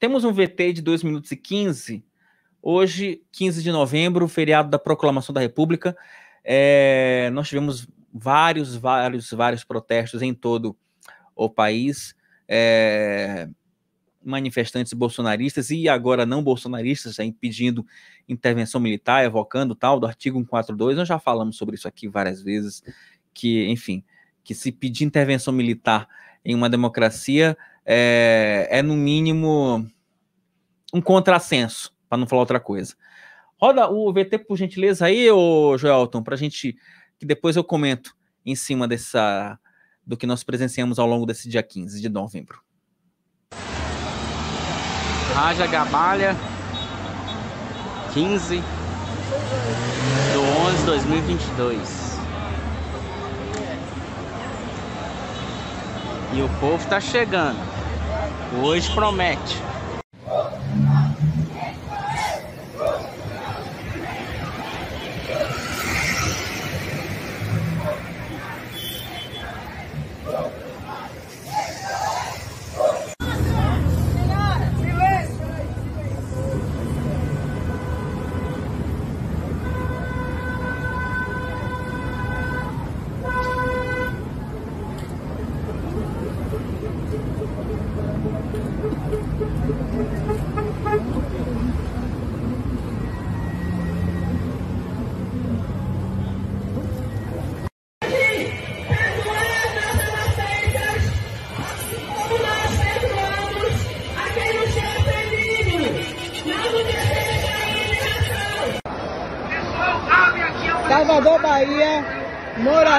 Temos um VT de 2 minutos e 15. Hoje, 15 de novembro, feriado da Proclamação da República. É, nós tivemos vários, vários, vários protestos em todo o país. É, manifestantes bolsonaristas e agora não bolsonaristas aí, tá pedindo intervenção militar, evocando tal do artigo 142. Nós já falamos sobre isso aqui várias vezes, que, enfim, que se pedir intervenção militar em uma democracia é, é no mínimo um contrassenso, para não falar outra coisa. Roda o VT, por gentileza, aí, ô Joelton, para a gente, que depois eu comento em cima dessa do que nós presenciamos ao longo desse dia 15 de novembro. Raja Gabalha, 15 do 11 de 2022. E o povo tá chegando. Hoje promete.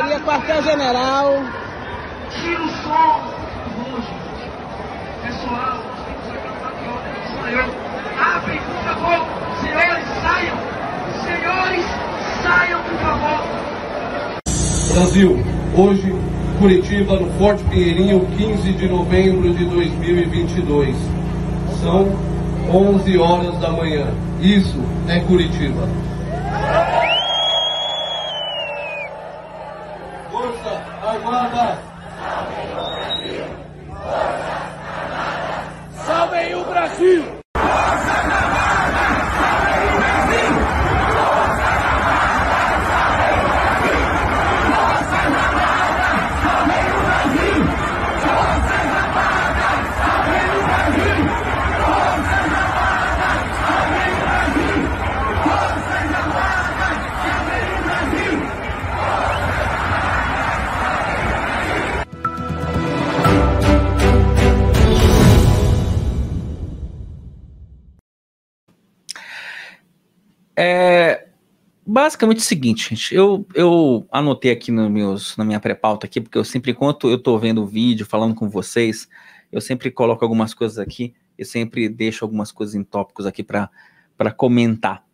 Secretaria, Quartel General. Tira o som longe. Pessoal, né? abre, por favor. Senhores, saiam. Senhores, saiam, por favor. Brasil, hoje, Curitiba, no Forte Pinheirinho, 15 de novembro de 2022. São 11 horas da manhã. Isso é Curitiba. Salve Salvem o Brasil! Força Amada! Salvem o Brasil! basicamente o seguinte, gente. Eu, eu anotei aqui no meus, na minha pré-pauta aqui, porque eu sempre, enquanto eu estou vendo o vídeo, falando com vocês, eu sempre coloco algumas coisas aqui e sempre deixo algumas coisas em tópicos aqui para comentar.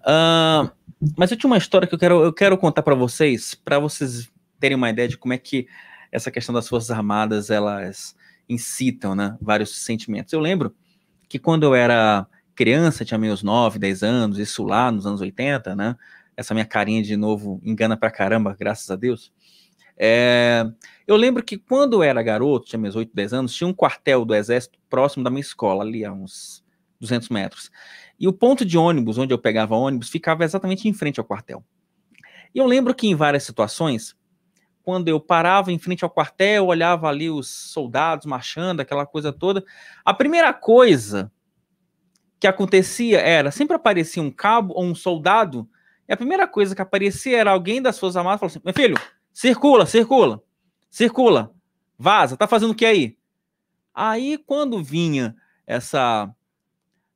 Uh, mas eu tinha uma história que eu quero, eu quero contar para vocês, para vocês terem uma ideia de como é que essa questão das Forças Armadas, elas incitam, né, vários sentimentos. Eu lembro que quando eu era criança, tinha meus 9, 10 anos, isso lá nos anos 80, né, essa minha carinha de novo engana pra caramba, graças a Deus. É, eu lembro que quando eu era garoto, tinha meus 8, 10 anos, tinha um quartel do exército próximo da minha escola, ali a uns 200 metros. E o ponto de ônibus, onde eu pegava ônibus, ficava exatamente em frente ao quartel. E eu lembro que em várias situações, quando eu parava em frente ao quartel, olhava ali os soldados marchando, aquela coisa toda, a primeira coisa que acontecia era, sempre aparecia um cabo ou um soldado e a primeira coisa que aparecia era alguém das Forças Armadas falou assim: meu filho, circula, circula, circula, vaza, tá fazendo o que aí? Aí, quando vinha essa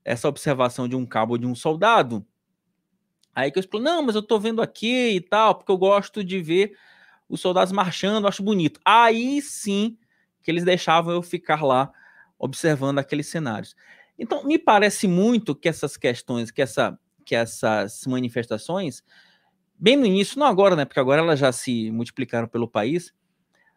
essa observação de um cabo de um soldado, aí que eu explico, não, mas eu tô vendo aqui e tal, porque eu gosto de ver os soldados marchando, acho bonito. Aí sim que eles deixavam eu ficar lá observando aqueles cenários. Então, me parece muito que essas questões, que essa que essas manifestações, bem no início, não agora, né? Porque agora elas já se multiplicaram pelo país,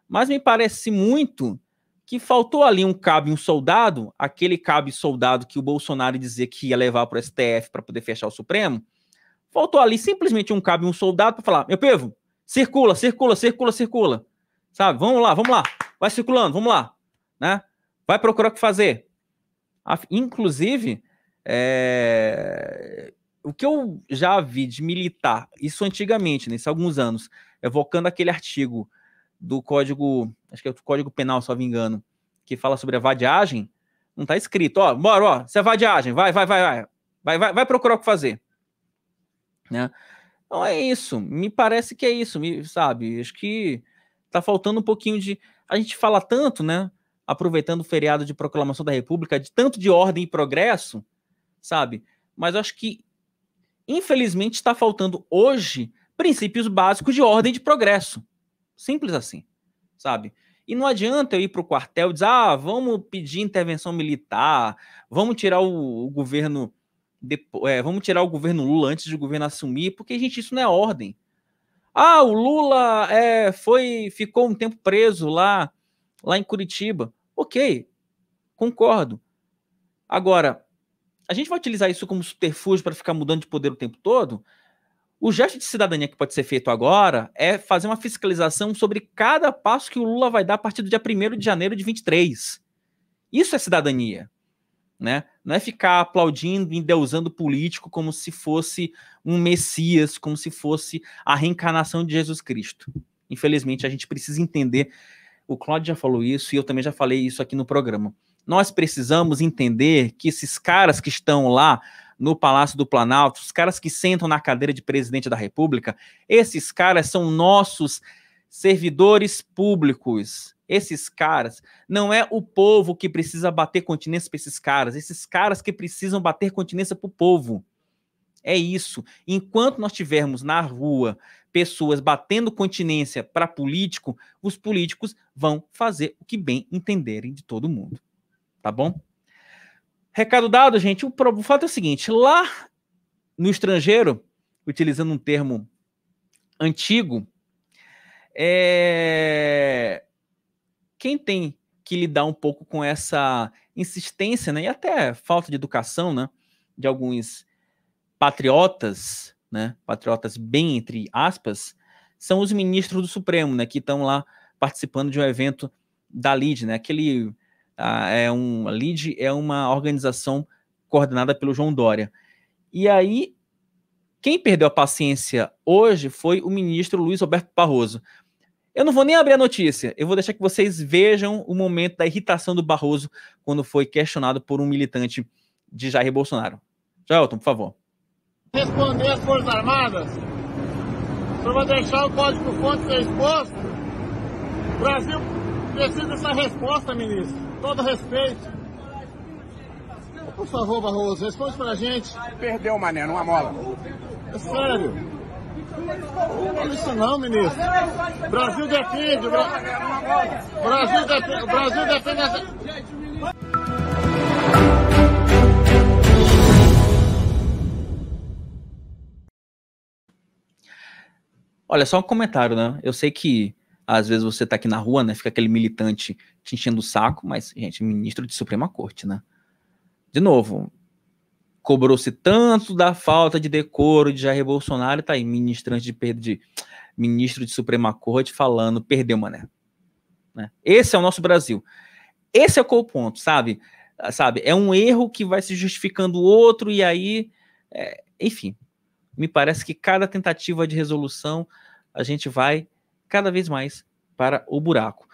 mas me parece muito que faltou ali um cabe um soldado, aquele cabe soldado que o Bolsonaro dizia que ia levar para o STF para poder fechar o Supremo. Faltou ali simplesmente um cabe um soldado para falar: meu pevo, circula, circula, circula, circula. Sabe? Vamos lá, vamos lá. Vai circulando, vamos lá. Né? Vai procurar o que fazer. Inclusive, é o que eu já vi de militar, isso antigamente, nesses né, alguns anos, evocando aquele artigo do Código, acho que é o Código Penal, só me engano, que fala sobre a vadiagem, não tá escrito, ó, bora, ó, isso é vadiagem, vai, vai, vai, vai, vai, vai, vai procurar o que fazer, né? Então é isso, me parece que é isso, me, sabe? Acho que tá faltando um pouquinho de. A gente fala tanto, né? Aproveitando o feriado de proclamação da República, de tanto de ordem e progresso, sabe? Mas acho que Infelizmente, está faltando hoje princípios básicos de ordem de progresso. Simples assim, sabe? E não adianta eu ir para o quartel e dizer, ah, vamos pedir intervenção militar, vamos tirar o, o governo, depois, é, vamos tirar o governo Lula antes o governo assumir, porque, gente, isso não é ordem. Ah, o Lula é, foi, ficou um tempo preso lá, lá em Curitiba. Ok, concordo. Agora, a gente vai utilizar isso como subterfúgio para ficar mudando de poder o tempo todo, o gesto de cidadania que pode ser feito agora é fazer uma fiscalização sobre cada passo que o Lula vai dar a partir do dia 1 de janeiro de 23. Isso é cidadania. Né? Não é ficar aplaudindo, endeusando o político como se fosse um Messias, como se fosse a reencarnação de Jesus Cristo. Infelizmente, a gente precisa entender. O Claudio já falou isso e eu também já falei isso aqui no programa nós precisamos entender que esses caras que estão lá no Palácio do Planalto, os caras que sentam na cadeira de presidente da República, esses caras são nossos servidores públicos. Esses caras, não é o povo que precisa bater continência para esses caras, esses caras que precisam bater continência para o povo. É isso. Enquanto nós tivermos na rua pessoas batendo continência para político, os políticos vão fazer o que bem entenderem de todo mundo tá bom? Recado dado, gente. O, o fato é o seguinte: lá no estrangeiro, utilizando um termo antigo, é... quem tem que lidar um pouco com essa insistência, né, e até falta de educação, né, de alguns patriotas, né, patriotas bem entre aspas, são os ministros do Supremo, né, que estão lá participando de um evento da LID, né, aquele a, tá? é um, a é uma organização coordenada pelo João Dória. E aí, quem perdeu a paciência hoje foi o ministro Luiz Roberto Barroso. Eu não vou nem abrir a notícia, eu vou deixar que vocês vejam o momento da irritação do Barroso quando foi questionado por um militante de Jair Bolsonaro. Jailton, por favor. Responder as Forças Armadas, só vou deixar o código-fonte ser exposto? O Brasil preciso dessa resposta, ministro. Todo respeito. Por favor, Barroso, responde pra gente. Perdeu, Mané, numa mola. É sério. Não fala é isso não, ministro. Brasil defende. Brasil defende. Brasil depende. Olha, só um comentário, né? Eu sei que às vezes você tá aqui na rua, né? Fica aquele militante te enchendo o saco, mas, gente, ministro de Suprema Corte, né? De novo, cobrou-se tanto da falta de decoro de Jair Bolsonaro, tá aí, ministrante de, de ministro de Suprema Corte falando, perdeu, mané. Né? Esse é o nosso Brasil. Esse é o ponto, sabe? Ah, sabe, é um erro que vai se justificando o outro, e aí, é, enfim, me parece que cada tentativa de resolução a gente vai cada vez mais para o buraco.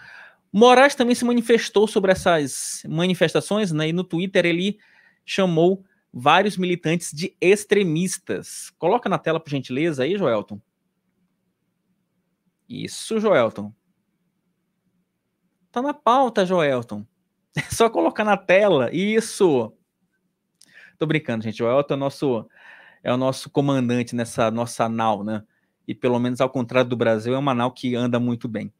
Moraes também se manifestou sobre essas manifestações, né? E no Twitter ele chamou vários militantes de extremistas. Coloca na tela, por gentileza, aí, Joelton. Isso, Joelton. Tá na pauta, Joelton. É só colocar na tela. Isso. Tô brincando, gente. Joelton é nosso, é o nosso comandante nessa nossa nau, né? e pelo menos ao contrário do Brasil, é um nau que anda muito bem.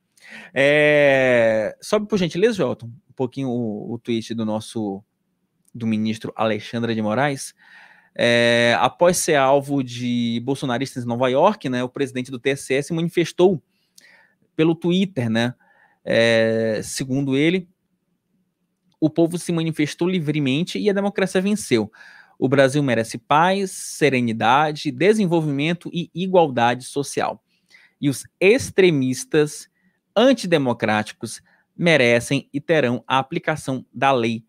É... Sobe por gentileza, Jelton, um pouquinho o, o tweet do nosso do ministro Alexandre de Moraes. É... após ser alvo de bolsonaristas em Nova York, né, o presidente do TSE se manifestou pelo Twitter, né? É... segundo ele, o povo se manifestou livremente e a democracia venceu. O Brasil merece paz, serenidade, desenvolvimento e igualdade social. E os extremistas antidemocráticos merecem e terão a aplicação da lei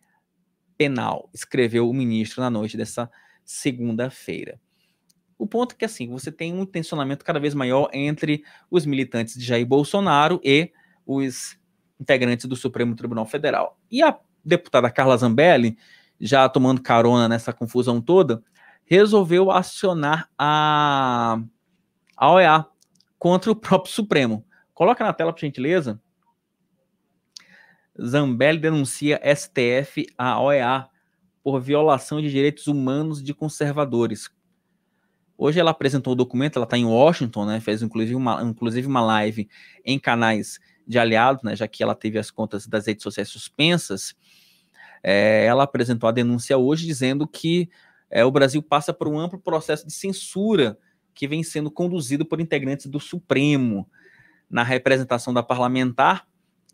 penal, escreveu o ministro na noite dessa segunda-feira. O ponto é que assim, você tem um tensionamento cada vez maior entre os militantes de Jair Bolsonaro e os integrantes do Supremo Tribunal Federal. E a deputada Carla Zambelli já tomando carona nessa confusão toda, resolveu acionar a, a OEA contra o próprio Supremo. Coloca na tela, por gentileza. Zambelli denuncia STF à OEA por violação de direitos humanos de conservadores. Hoje ela apresentou o documento, ela está em Washington, né? Fez inclusive uma, inclusive uma live em canais de aliados, né? Já que ela teve as contas das redes sociais suspensas é, ela apresentou a denúncia hoje dizendo que é, o Brasil passa por um amplo processo de censura que vem sendo conduzido por integrantes do Supremo na representação da parlamentar,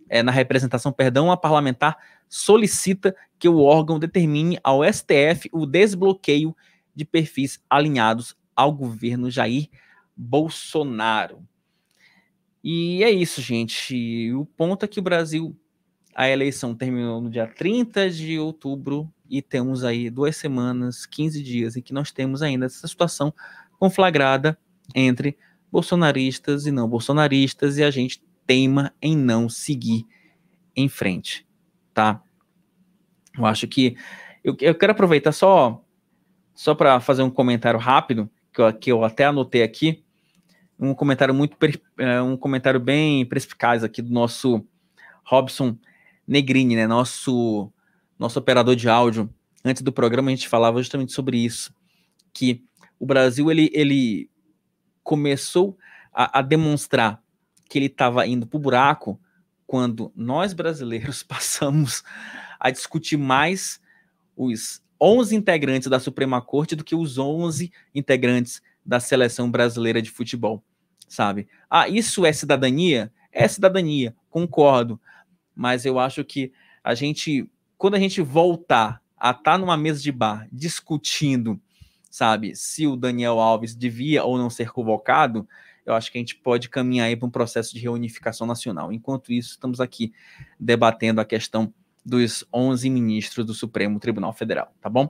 é, na representação, perdão, a parlamentar solicita que o órgão determine ao STF o desbloqueio de perfis alinhados ao governo Jair Bolsonaro. E é isso, gente. O ponto é que o Brasil a eleição terminou no dia 30 de outubro e temos aí duas semanas, 15 dias em que nós temos ainda essa situação conflagrada entre bolsonaristas e não bolsonaristas e a gente teima em não seguir em frente, tá? Eu acho que eu, eu quero aproveitar só só para fazer um comentário rápido que eu, que eu até anotei aqui um comentário muito eh, um comentário bem perspicaz aqui do nosso Robson Negrini, né, nosso, nosso operador de áudio, antes do programa a gente falava justamente sobre isso, que o Brasil ele, ele começou a, a demonstrar que ele estava indo para o buraco quando nós brasileiros passamos a discutir mais os 11 integrantes da Suprema Corte do que os 11 integrantes da seleção brasileira de futebol, sabe? Ah, isso é cidadania? É cidadania, concordo mas eu acho que a gente, quando a gente voltar a estar tá numa mesa de bar discutindo, sabe, se o Daniel Alves devia ou não ser convocado, eu acho que a gente pode caminhar aí para um processo de reunificação nacional. Enquanto isso, estamos aqui debatendo a questão dos 11 ministros do Supremo Tribunal Federal, tá bom?